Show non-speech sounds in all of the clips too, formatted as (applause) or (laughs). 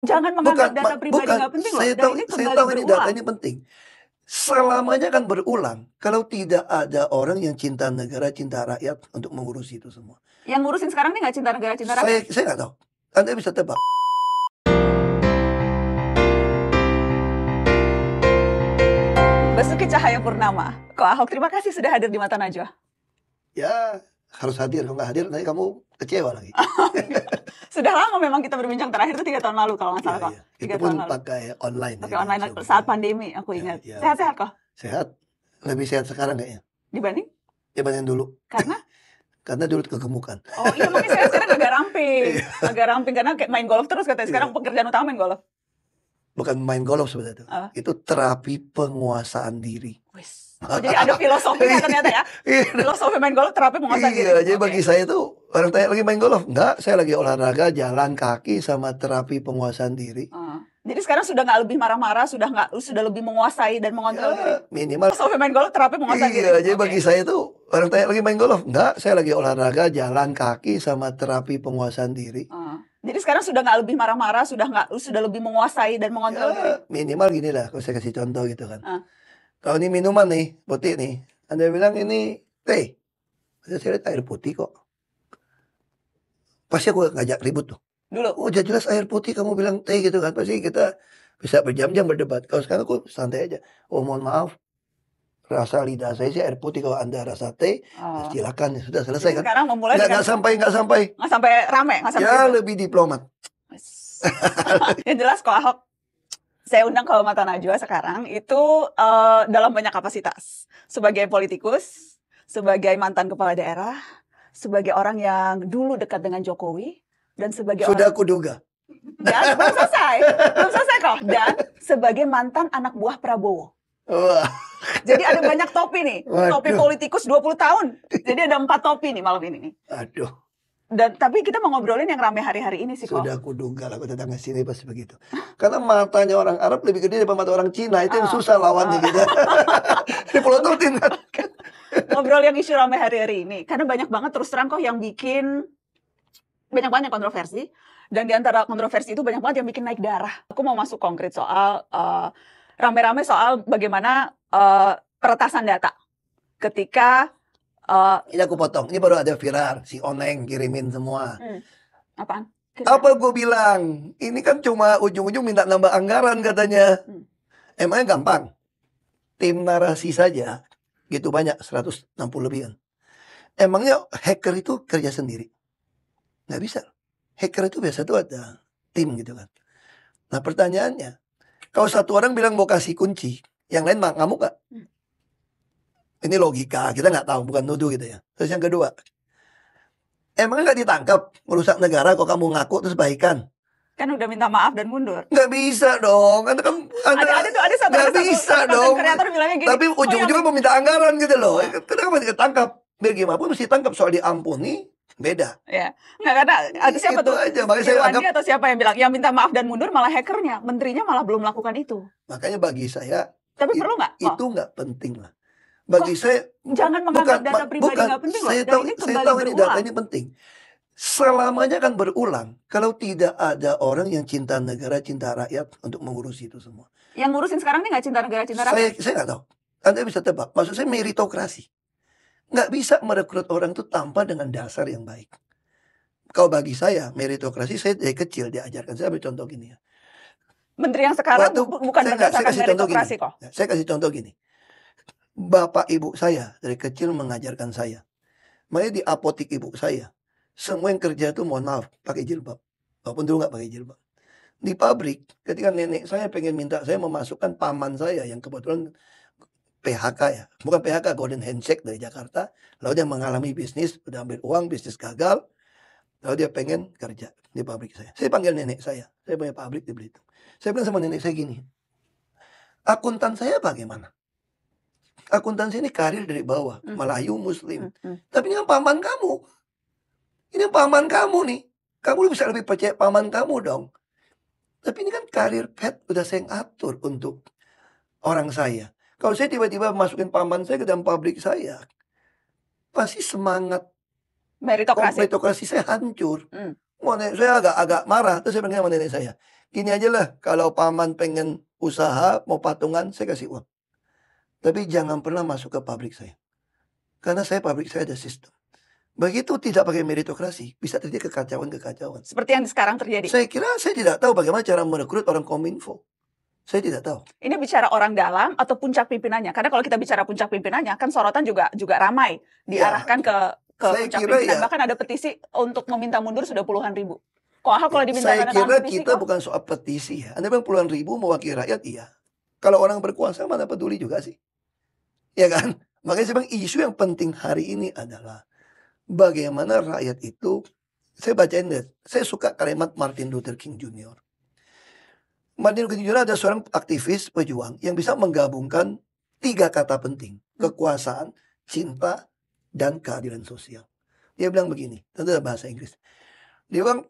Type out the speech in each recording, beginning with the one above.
Jangan menganggap bukan, data pribadi nggak penting loh. Saya tahu, ini berulang. data ini penting. Selamanya kan berulang. Kalau tidak ada orang yang cinta negara, cinta rakyat untuk mengurus itu semua. Yang ngurusin sekarang ini nggak cinta negara, cinta rakyat? Saya, saya nggak tahu. Anda bisa tebak. Basuki Cahaya Purnama, kok Ahok, terima kasih sudah hadir di Mata Najwa. Ya, harus hadir kalau nggak hadir nanti kamu kecewa lagi (laughs) sudah lama memang kita berbincang terakhir itu tiga tahun lalu kalau nggak iya, salah ya, kok ya. tiga tahun pun lalu. pakai online pakai ya, online ya, saat pandemi aku iya, ingat ya, ya. sehat sehat kok sehat lebih sehat sekarang kayaknya dibanding dibanding dulu karena (laughs) karena dulu kegemukan. Oh iya mungkin sekarang agak (laughs) ramping, iya. agak ramping karena kayak main golf terus katanya sekarang pekerjaan utama main golf. Bukan main golf sebenarnya itu, uh. itu terapi penguasaan diri. Wiss. Oh, jadi ada filosofinya ternyata ya. Iya. Iya. Filosofi main golf terapi menguasai Iya, jadi okay. bagi saya itu orang tanya lagi main golf, enggak, saya lagi olahraga, jalan kaki sama terapi penguasaan diri. Uh, jadi sekarang sudah nggak lebih marah-marah, sudah nggak sudah lebih menguasai dan mengontrol ya, diri. Minimal filosofi main golf terapi menguasai iya, diri. Iya, jadi okay. bagi saya itu orang tanya lagi main golf, enggak, saya lagi olahraga, jalan kaki sama terapi penguasaan diri. Uh, jadi sekarang sudah nggak lebih marah-marah, sudah nggak sudah lebih menguasai dan mengontrol ya, diri. Minimal gini lah, kalau saya kasih contoh gitu kan. Uh kalau ini minuman nih, putih nih. Anda bilang ini teh. Saya lihat air putih kok. Pasti aku ngajak ribut tuh. Dulu, oh jelas jelas air putih kamu bilang teh gitu kan. Pasti kita bisa berjam-jam berdebat. Kalau sekarang aku santai aja. Oh mohon maaf, rasa lidah saya sih air putih kalau anda rasa teh oh. Ya silakan ya sudah selesai kan sekarang memulai nggak, nggak sampai gak sampai Gak sampai rame nggak sampai ya ribut. lebih diplomat (laughs) yang jelas kok Ahok saya undang kalau Mata Najwa sekarang itu uh, dalam banyak kapasitas. Sebagai politikus, sebagai mantan kepala daerah, sebagai orang yang dulu dekat dengan Jokowi, dan sebagai Sudah orang... aku duga. Dan belum selesai. belum selesai kok. Dan sebagai mantan anak buah Prabowo. Wah. Jadi ada banyak topi nih. Waduh. Topi politikus 20 tahun. Jadi ada empat topi nih malam ini nih. Aduh dan tapi kita mau ngobrolin yang ramai hari-hari ini sih kok. Sudah aku duga lah tetangga sini pasti begitu. Karena matanya orang Arab lebih gede daripada mata orang Cina itu yang oh, susah lawannya oh. gitu. Ah. (laughs) Pulau Tertin Ngobrol yang isu ramai hari-hari ini karena banyak banget terus terang kok yang bikin banyak banget kontroversi dan di antara kontroversi itu banyak banget yang bikin naik darah. Aku mau masuk konkret soal eh, rame rame uh, soal bagaimana uh, peretasan data ketika Uh, ini aku potong. Ini baru ada viral si Oneng kirimin semua. Hmm. Apaan? Kira Apa gue bilang? Ini kan cuma ujung-ujung minta nambah anggaran katanya. Hmm. Emangnya gampang? Tim narasi saja gitu banyak 160 lebih kan. Emangnya hacker itu kerja sendiri? Nggak bisa. Hacker itu biasa tuh ada tim gitu kan. Nah pertanyaannya, kalau satu orang bilang mau kasih kunci, yang lain ngamuk nggak? Hmm ini logika, kita nggak tahu, bukan nuduh gitu ya. Terus yang kedua, emang nggak ditangkap merusak negara kok kamu ngaku terus baikan? kan udah minta maaf dan mundur. Nggak bisa dong. Anda kan Anda ada ada, ada satu bisa satu, dong. Kreator bilangnya gini. Tapi oh, ujung-ujungnya oh, mau meminta anggaran gitu loh. Nah. Kenapa ditangkap? Biar gimana pun mesti tangkap soal diampuni beda. Ya, nggak karena ada siapa itu tuh? Aja, makanya saya anggap, atau siapa yang bilang yang minta maaf dan mundur malah hackernya, menterinya malah belum melakukan itu. Makanya bagi saya. Tapi perlu nggak? Itu nggak penting lah bagi Kok, saya jangan menganggap bukan, data pribadi bukan, gak penting saya tahu, ini saya tahu ini data ini penting selamanya kan berulang kalau tidak ada orang yang cinta negara cinta rakyat untuk mengurus itu semua yang ngurusin sekarang ini nggak cinta negara cinta rakyat saya saya nggak tahu anda bisa tebak maksud saya meritokrasi nggak bisa merekrut orang itu tanpa dengan dasar yang baik kalau bagi saya meritokrasi saya dari kecil diajarkan saya ambil contoh gini ya menteri yang sekarang Waktu, bukan saya saya kasih meritokrasi gini. kok saya kasih contoh gini Bapak ibu saya dari kecil mengajarkan saya. Makanya di apotik ibu saya. Semua yang kerja itu mohon maaf pakai jilbab. Walaupun dulu nggak pakai jilbab. Di pabrik ketika nenek saya pengen minta saya memasukkan paman saya yang kebetulan PHK ya. Bukan PHK, Golden Handshake dari Jakarta. Lalu dia mengalami bisnis, udah ambil uang, bisnis gagal. Lalu dia pengen kerja di pabrik saya. Saya panggil nenek saya. Saya punya pabrik di Belitung. Saya bilang sama nenek saya gini. Akuntan saya bagaimana? akuntansi ini karir dari bawah, mm. Melayu Muslim. Mm. Tapi ini kan paman kamu. Ini paman kamu nih. Kamu bisa lebih percaya paman kamu dong. Tapi ini kan karir pet udah saya atur untuk orang saya. Kalau saya tiba-tiba masukin paman saya ke dalam pabrik saya, pasti semangat meritokrasi, meritokrasi saya hancur. Mm. Nenek saya agak-agak marah. Terus saya pengen sama nenek saya. Gini aja lah, kalau paman pengen usaha, mau patungan, saya kasih uang. Tapi jangan pernah masuk ke pabrik saya. Karena saya pabrik saya ada sistem. Begitu tidak pakai meritokrasi, bisa terjadi kekacauan-kekacauan. Seperti yang sekarang terjadi. Saya kira saya tidak tahu bagaimana cara merekrut orang kominfo. Saya tidak tahu. Ini bicara orang dalam atau puncak pimpinannya? Karena kalau kita bicara puncak pimpinannya, kan sorotan juga juga ramai ya. diarahkan ya, ke ke saya puncak kira pimpinan. Ya, Bahkan ada petisi untuk meminta mundur sudah puluhan ribu. Kok hal ah, kalau diminta Saya kira petisi, kita kok? bukan soal petisi ya. Anda bilang puluhan ribu mewakili rakyat, iya. Kalau orang berkuasa mana peduli juga sih. Ya kan? Makanya saya bilang isu yang penting hari ini adalah bagaimana rakyat itu saya bacain deh. Saya suka kalimat Martin Luther King Jr. Martin Luther King Jr. ada seorang aktivis pejuang yang bisa menggabungkan tiga kata penting. Hmm. Kekuasaan, cinta, dan keadilan sosial. Dia bilang begini, tentu ada bahasa Inggris. Dia bilang,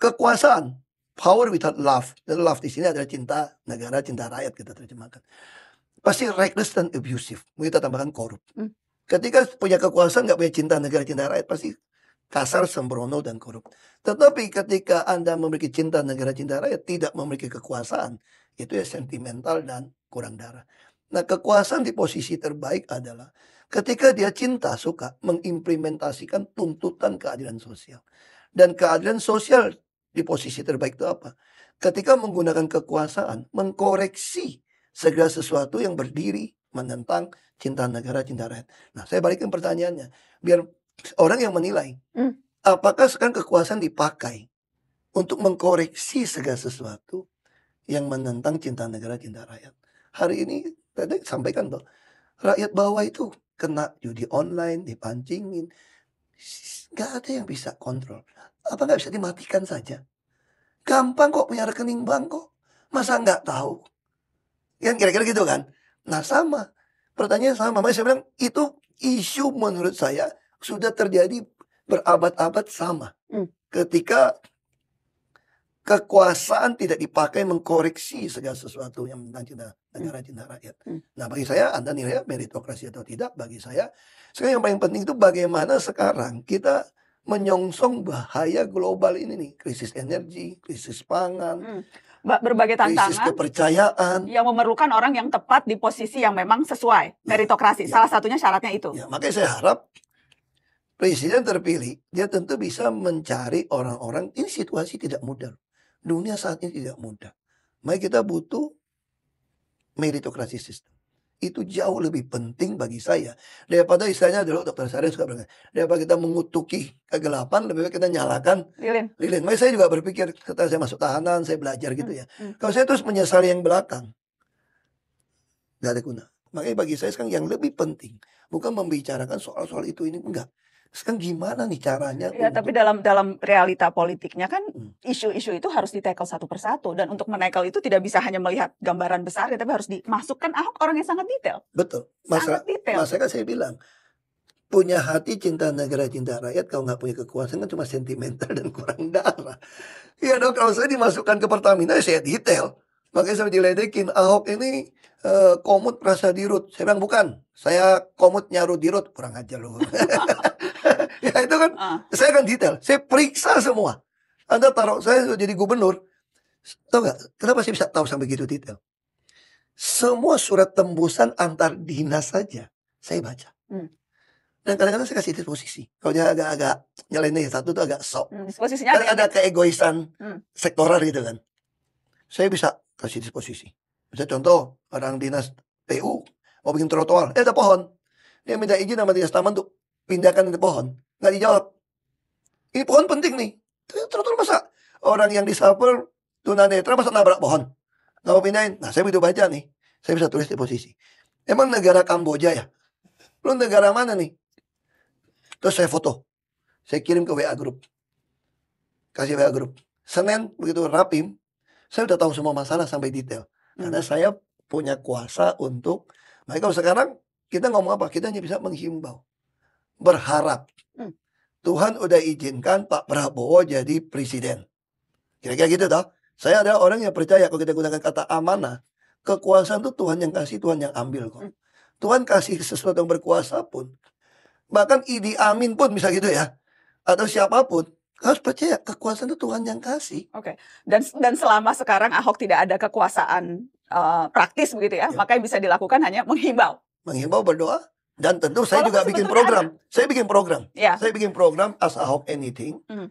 kekuasaan, power without love. Dan love di sini adalah cinta negara, cinta rakyat kita terjemahkan pasti reckless dan abusive. Kita tambahkan korup. Hmm. Ketika punya kekuasaan nggak punya cinta negara, cinta rakyat pasti kasar, sembrono dan korup. Tetapi ketika Anda memiliki cinta negara, cinta rakyat, tidak memiliki kekuasaan, itu ya sentimental dan kurang darah. Nah, kekuasaan di posisi terbaik adalah ketika dia cinta, suka mengimplementasikan tuntutan keadilan sosial. Dan keadilan sosial di posisi terbaik itu apa? Ketika menggunakan kekuasaan, mengkoreksi segala sesuatu yang berdiri menentang cinta negara, cinta rakyat. Nah, saya balikin pertanyaannya, biar orang yang menilai, mm. apakah sekarang kekuasaan dipakai untuk mengkoreksi segala sesuatu yang menentang cinta negara, cinta rakyat. Hari ini tadi sampaikan tuh, rakyat bawah itu kena judi online, dipancingin, nggak ada yang bisa kontrol. Apa nggak bisa dimatikan saja? Gampang kok punya rekening bank kok. Masa nggak tahu? Kan kira-kira gitu kan. Nah sama, pertanyaan sama. Makanya saya bilang itu isu menurut saya sudah terjadi berabad-abad sama. Hmm. Ketika kekuasaan tidak dipakai mengkoreksi segala sesuatu yang tentang cinta negara, hmm. cinta rakyat. Hmm. Nah bagi saya Anda nilai meritokrasi atau tidak, bagi saya sekarang yang paling penting itu bagaimana sekarang kita menyongsong bahaya global ini nih krisis energi krisis pangan hmm berbagai tantangan. Krisis kepercayaan. Yang memerlukan orang yang tepat di posisi yang memang sesuai. Ya. Meritokrasi. Ya. Salah satunya syaratnya itu. Ya, makanya saya harap presiden terpilih, dia tentu bisa mencari orang-orang. Ini situasi tidak mudah. Dunia saat ini tidak mudah. Mari kita butuh meritokrasi sistem itu jauh lebih penting bagi saya daripada istilahnya dulu dokter saya suka berkata daripada kita mengutuki kegelapan lebih baik kita nyalakan lilin lilin makanya saya juga berpikir ketika saya masuk tahanan saya belajar gitu hmm, ya hmm. kalau saya terus menyesali yang belakang nggak ada guna makanya bagi saya sekarang yang lebih penting bukan membicarakan soal-soal itu ini enggak sekarang gimana nih caranya? Ya, untuk... tapi dalam dalam realita politiknya kan hmm. isu-isu itu harus ditekel satu persatu dan untuk menekel itu tidak bisa hanya melihat gambaran besar ya tapi harus dimasukkan Ahok orang yang sangat detail. Betul. Masa, sangat detail. Masa kan saya bilang punya hati cinta negara cinta rakyat kalau nggak punya kekuasaan kan cuma sentimental dan kurang darah. Iya dong kalau saya dimasukkan ke Pertamina ya saya detail. Makanya saya diledekin Ahok ini uh, komut rasa dirut. Saya bilang bukan. Saya komut nyaru dirut kurang aja loh. (laughs) (laughs) ya itu kan uh. saya kan detail saya periksa semua anda taruh saya jadi gubernur tahu nggak kenapa saya bisa tahu sampai gitu detail semua surat tembusan antar dinas saja saya baca hmm. dan kadang-kadang saya kasih disposisi kalau dia agak-agak nyeleneh satu tuh agak sok hmm, kan ada, keegoisan hmm. sektoral gitu kan saya bisa kasih disposisi bisa contoh orang dinas PU mau bikin trotoar eh ada pohon dia minta izin sama dinas taman untuk pindahkan ada pohon nggak dijawab. Ini pohon penting nih. Terus masa orang yang disapel tunanetra masa nabrak pohon. Nggak mau pindahin. Nah saya butuh baca nih. Saya bisa tulis di posisi. Emang negara Kamboja ya? Lu negara mana nih? Terus saya foto. Saya kirim ke WA group. Kasih WA group. Senin begitu rapim, saya udah tahu semua masalah sampai detail. Karena hmm. saya punya kuasa untuk. Nah kalau sekarang kita ngomong apa? Kita hanya bisa menghimbau. Berharap. Tuhan udah izinkan Pak Prabowo jadi presiden. Kira-kira gitu toh. Saya ada orang yang percaya kalau kita gunakan kata amanah, kekuasaan itu Tuhan yang kasih, Tuhan yang ambil kok. Tuhan kasih sesuatu yang berkuasa pun. Bahkan Idi Amin pun bisa gitu ya. Atau siapapun harus percaya kekuasaan itu Tuhan yang kasih. Oke. Okay. Dan dan selama sekarang Ahok tidak ada kekuasaan uh, praktis begitu ya, ya, makanya bisa dilakukan hanya menghimbau. Menghimbau berdoa, dan tentu saya Walaupun juga bikin program. Saya bikin program. Ya. Saya bikin program As a Ahok Anything. Hmm.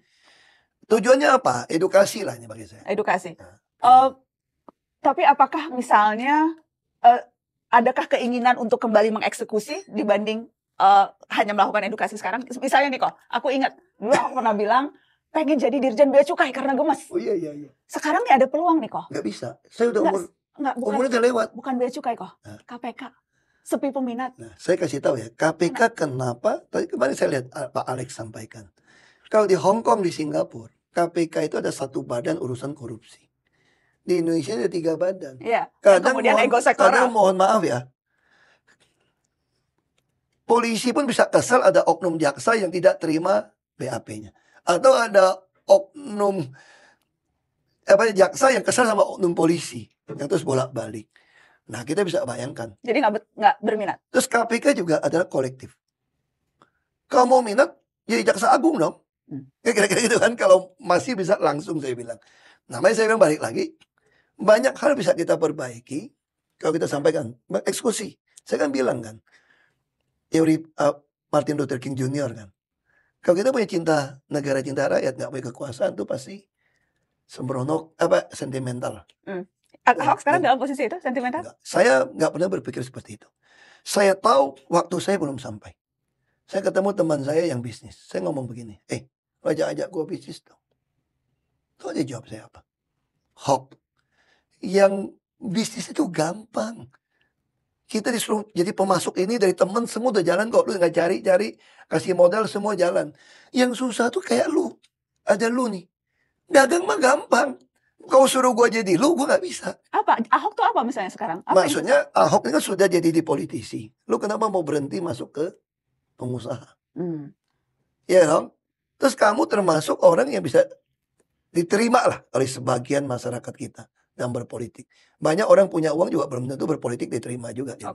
Tujuannya apa? Edukasi lah ini bagi saya. Edukasi. Nah. Uh, tapi apakah misalnya uh, adakah keinginan untuk kembali mengeksekusi dibanding uh, hanya melakukan edukasi sekarang? Misalnya nih kok, aku ingat dulu aku pernah bilang pengen jadi dirjen bea cukai karena gemes. Oh iya iya iya. Sekarang nih ada peluang nih kok. Gak bisa. Saya udah umur Enggak, bukan, umurnya udah lewat. Bukan bea cukai kok. Nah. KPK sepi peminat. Nah, saya kasih tahu ya, KPK kenapa? Tadi kemarin saya lihat ah, Pak Alex sampaikan. Kalau di Hong Kong di Singapura, KPK itu ada satu badan urusan korupsi. Di Indonesia ada tiga badan. Iya. Kadang kemudian mohon, ego sektoral. Kadang mohon maaf ya. Polisi pun bisa kesal ada oknum jaksa yang tidak terima BAP-nya. Atau ada oknum apa jaksa yang kesal sama oknum polisi yang terus bolak-balik. Nah kita bisa bayangkan. Jadi nggak berminat. Terus KPK juga adalah kolektif. kalau mau minat jadi ya jaksa agung dong. Hmm. (laughs) Kira-kira gitu kan kalau masih bisa langsung saya bilang. Namanya saya bilang balik lagi. Banyak hal bisa kita perbaiki kalau kita sampaikan. Eksekusi. Saya kan bilang kan. Teori uh, Martin Luther King Jr. kan. Kalau kita punya cinta negara, cinta rakyat, nggak punya kekuasaan itu pasti sembrono apa sentimental. Hmm. Ahok sekarang iya. dalam posisi itu sentimental? Enggak. Saya nggak pernah berpikir seperti itu. Saya tahu waktu saya belum sampai. Saya ketemu teman saya yang bisnis. Saya ngomong begini, eh, raja ajak gua bisnis dong. Tahu dia jawab saya apa? Hok. Yang bisnis itu gampang. Kita disuruh jadi pemasuk ini dari teman semua udah jalan kok. Lu nggak cari-cari, kasih modal semua jalan. Yang susah tuh kayak lu. Ada lu nih. Dagang mah gampang Kau suruh gua jadi lu, gua gak bisa. Apa? Ahok tuh apa misalnya sekarang? Apa Maksudnya itu? Ahok ini kan sudah jadi di politisi. Lu kenapa mau berhenti masuk ke pengusaha? Hmm. Ya dong. Terus kamu termasuk orang yang bisa diterima lah oleh sebagian masyarakat kita yang berpolitik. Banyak orang punya uang juga belum tentu berpolitik diterima juga. Okay. Gitu.